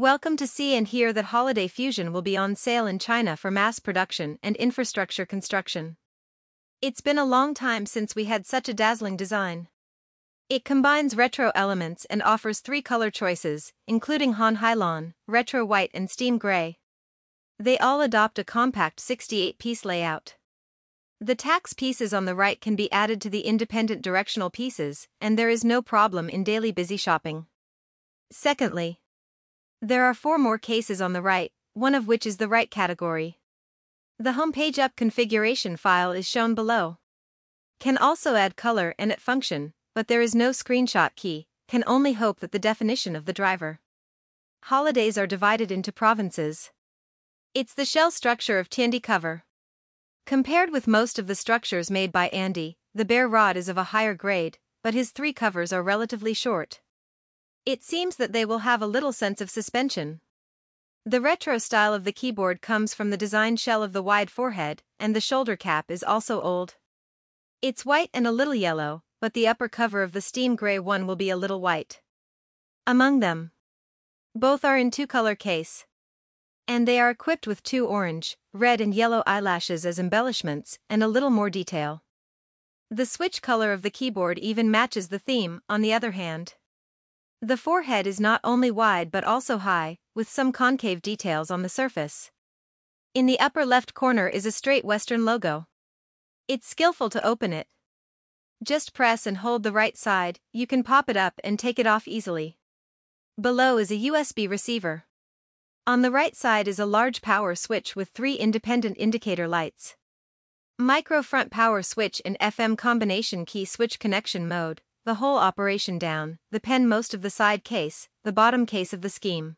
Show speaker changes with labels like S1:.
S1: Welcome to see and hear that Holiday Fusion will be on sale in China for mass production and infrastructure construction. It's been a long time since we had such a dazzling design. It combines retro elements and offers three color choices, including Han Retro White and Steam Gray. They all adopt a compact 68-piece layout. The tax pieces on the right can be added to the independent directional pieces, and there is no problem in daily busy shopping. Secondly, there are four more cases on the right, one of which is the right category. The homepage up configuration file is shown below. Can also add color and it function, but there is no screenshot key, can only hope that the definition of the driver. Holidays are divided into provinces. It's the shell structure of Tandy cover. Compared with most of the structures made by Andy, the bare rod is of a higher grade, but his three covers are relatively short. It seems that they will have a little sense of suspension. The retro style of the keyboard comes from the design shell of the wide forehead, and the shoulder cap is also old. It's white and a little yellow, but the upper cover of the steam gray one will be a little white. Among them, both are in two-color case. And they are equipped with two orange, red and yellow eyelashes as embellishments and a little more detail. The switch color of the keyboard even matches the theme, on the other hand. The forehead is not only wide but also high, with some concave details on the surface. In the upper left corner is a straight Western logo. It's skillful to open it. Just press and hold the right side, you can pop it up and take it off easily. Below is a USB receiver. On the right side is a large power switch with three independent indicator lights. Micro front power switch and FM combination key switch connection mode the whole operation down, the pen most of the side case, the bottom case of the scheme.